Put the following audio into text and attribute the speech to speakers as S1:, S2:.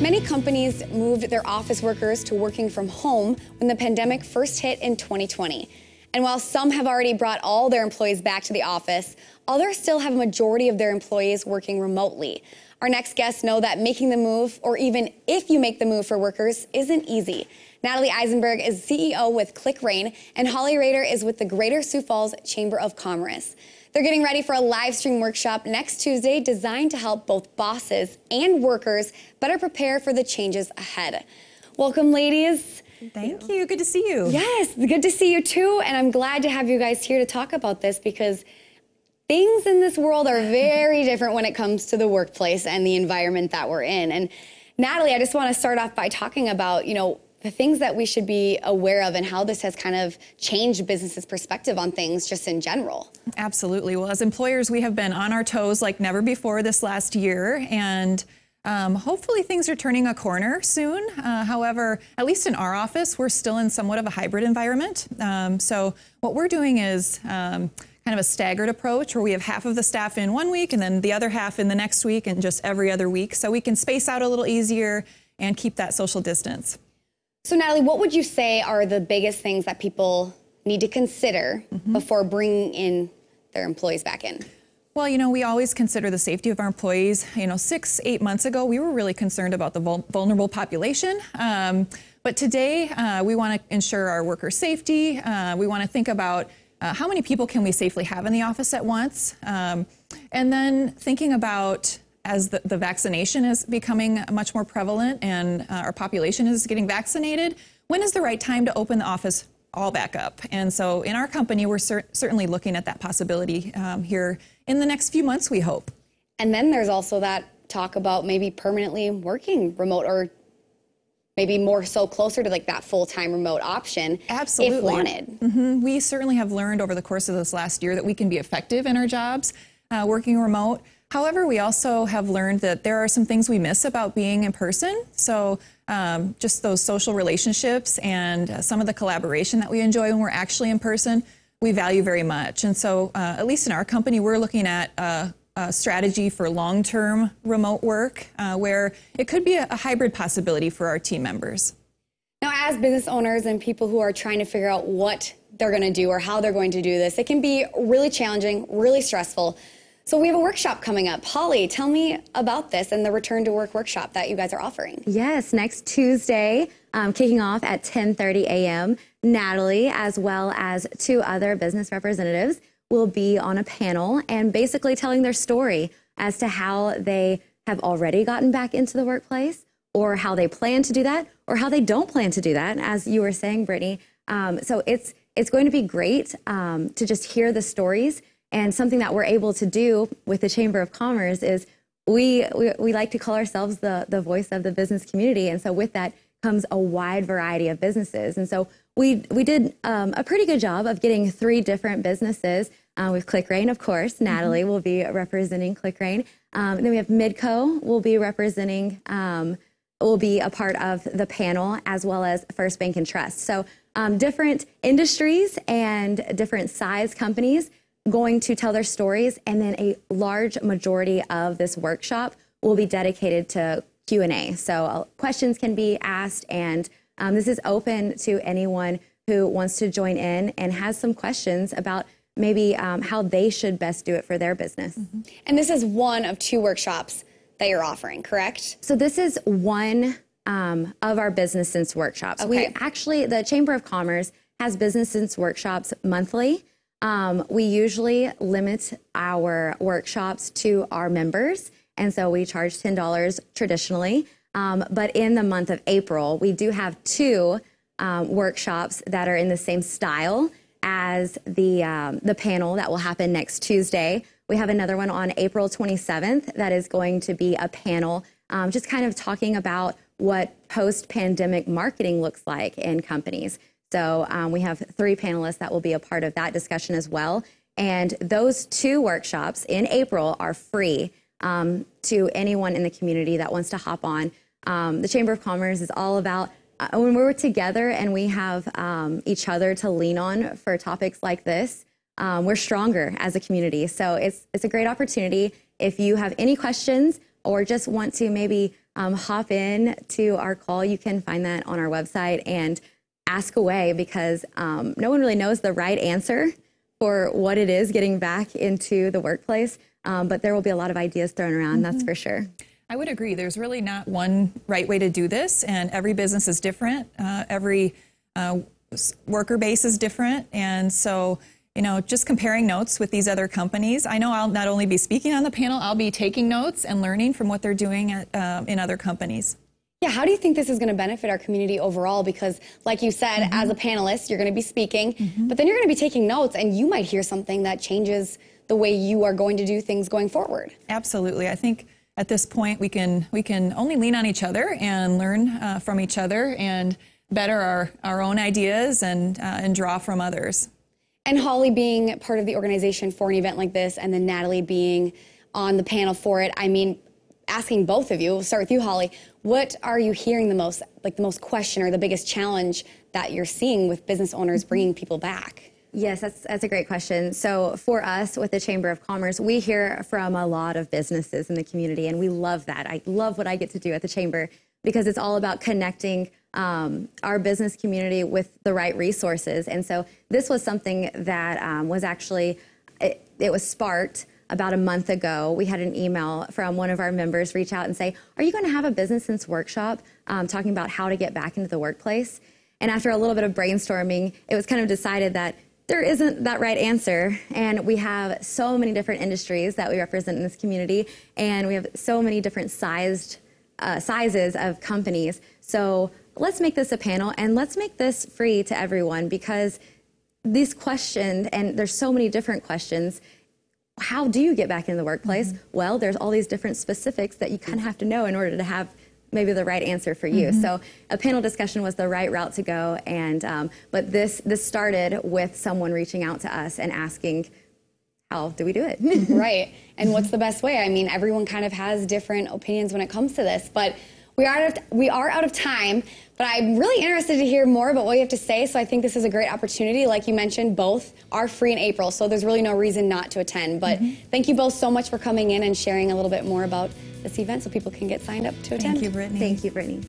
S1: Many companies moved their office workers to working from home when the pandemic first hit in 2020. And while some have already brought all their employees back to the office, others still have a majority of their employees working remotely. Our next guests know that making the move, or even if you make the move for workers, isn't easy. Natalie Eisenberg is CEO with ClickRain, and Holly Rader is with the Greater Sioux Falls Chamber of Commerce. They're getting ready for a live stream workshop next Tuesday designed to help both bosses and workers better prepare for the changes ahead. Welcome, ladies. Thank you. Good to see you. Yes, good to see you too. And I'm glad to have you guys here to talk about this because things in this world are very different when it comes to the workplace and the environment that we're in. And Natalie, I just want to start off by talking about, you know, the things that we should be aware of and how this has kind of changed businesses' perspective on things just in general.
S2: Absolutely. Well, as employers, we have been on our toes like never before this last year. And um, hopefully things are turning a corner soon. Uh, however, at least in our office, we're still in somewhat of a hybrid environment. Um, so what we're doing is um, kind of a staggered approach where we have half of the staff in one week and then the other half in the next week and just every other week. So we can space out a little easier and keep that social distance.
S1: So, Natalie, what would you say are the biggest things that people need to consider mm-hmm. before bringing in their employees back in?
S2: Well, you know, we always consider the safety of our employees. You know, six, eight months ago, we were really concerned about the vul- vulnerable population. Um, but today, uh, we want to ensure our worker safety. Uh, we want to think about uh, how many people can we safely have in the office at once? Um, and then thinking about as the, the, vaccination is becoming much more prevalent and uh, our population is getting vaccinated, when is the right time to open the office all back up? And so in our company, we're cer certainly looking at that possibility um, here in the next few months, we hope.
S1: And then there's also that talk about maybe permanently working remote or maybe more so closer to like that full-time remote option Absolutely. if wanted.
S2: Mm -hmm. We certainly have learned over the course of this last year that we can be effective in our jobs uh, working remote. However, we also have learned that there are some things we miss about being in person. So um, just those social relationships and uh, some of the collaboration that we enjoy when we're actually in person, we value very much. And so, uh, at least in our company, we're looking at a, uh, a strategy for long term remote work uh, where it could be a, a hybrid possibility for our team members.
S1: Now, as business owners and people who are trying to figure out what they're going to do or how they're going to do this, it can be really challenging, really stressful. So we have a workshop coming up. Holly, tell me about this and the return to work workshop that you guys are offering.
S3: Yes, next Tuesday, um, kicking off at 10:30 a.m. Natalie, as well as two other business representatives, will be on a panel and basically telling their story as to how they have already gotten back into the workplace, or how they plan to do that, or how they don't plan to do that, as you were saying, Brittany. Um, so it's it's going to be great um, to just hear the stories and something that we're able to do with the Chamber of Commerce is we, we, we like to call ourselves the, the voice of the business community. And so with that comes a wide variety of businesses. And so we, we did um, a pretty good job of getting three different businesses uh, with ClickRain, of course. Mm-hmm. Natalie mm-hmm. will be representing ClickRain. Um, then we have Midco will be representing, um, will be a part of the panel as well as First Bank and Trust. So um, different industries and different size companies going to tell their stories, and then a large majority of this workshop will be dedicated to Q&A. So uh, questions can be asked, and um, this is open to anyone who wants to join in and has some questions about maybe um, how they should best do it for their business. Mm-hmm. And this is one of two workshops that you're offering, correct? So this is one um, of our business sense workshops. Okay. We actually, the Chamber of Commerce has business sense workshops monthly. Um, we usually limit our workshops to our members, and so we charge $10 traditionally. Um, but in the month of April, we do have two um, workshops that are in the same style as the, um, the panel that will happen next Tuesday. We have another one on April 27th that is going to be a panel um, just kind of talking about what post pandemic marketing looks like in companies. So um, we have three panelists that will be a part of that discussion as well. And those two workshops in April are free um, to anyone in the community that wants to hop on. Um, the Chamber of Commerce is all about uh, when we're together and we have um, each other to lean on for topics like this. Um, we're stronger as a community. So it's, it's a great opportunity. If you have any questions or just want to maybe um, hop in to our call, you can find that on our website. And ask away because um, no one really knows the right answer for what it is getting back into the workplace. Um, but there will be a lot of ideas thrown around, mm -hmm. that's mm-hmm. for sure.
S2: I would agree. There's really not one right way to do this, and every business is different. Uh, every uh, worker base is different. And so, you know, just comparing notes with these other companies. I know I'll not only be speaking on the panel, I'll be taking notes and learning from what they're doing at, uh, in other companies.
S1: Yeah, how do you think this is going to benefit our community overall? Because, like you said, mm -hmm. as a mm-hmm. panelist, you're going to be speaking, mm -hmm. but then you're going to be taking notes, and you might hear something that changes the way you are going to do things going forward. Absolutely. I think
S2: at this point, we can, we can only lean on each other and learn uh, from each
S1: other and better our, our own ideas and, uh, and draw from others. And Holly being part of the organization for an event like this, and then Natalie being on the panel for it, I mean, asking both of you, we'll start with you, Holly. What are you hearing the most, like the most question or the biggest challenge that you're seeing with business owners mm-hmm. bringing people back? Yes, that's,
S3: that's a great question. So, for us with the Chamber of Commerce, we hear from a lot of businesses in the community, and we love that. I love what I get to do at the Chamber because it's all about connecting um, our business community with the right resources. And so, this was something that um, was actually, it, it was sparked about a month ago, we had an email from one of our members reach out and say, Are you going to have a business sense workshop um, talking about how to get back into the workplace? And after a little bit of brainstorming, it was kind of decided that there isn't that right answer. And we have so many different industries that we represent in this community, and we have so many different sized uh, sizes of companies. So let's make this a panel and let's make this free to everyone because these questions, and there's so many different questions how do you get back into the workplace? Mm -hmm. Well, there's all these different specifics that you kind of have to know in order to have maybe the right answer for you. Mm -hmm. So a panel discussion was the right route to go, and um, but this this started with someone reaching out to us and asking. How do we do it? right. And what's the best way? I mean,
S1: everyone kind of has different opinions when it comes to this, but we are, of, we are out of time, but I'm really interested to hear more about what you have to say, so I think this is a great opportunity. Like you mentioned, both are free in April, so there's really no reason not to attend. But mm -hmm. thank you both so much for coming in and sharing a little bit more about this event so people can get signed up to attend. Thank you, Brittany. Thank you, Brittany.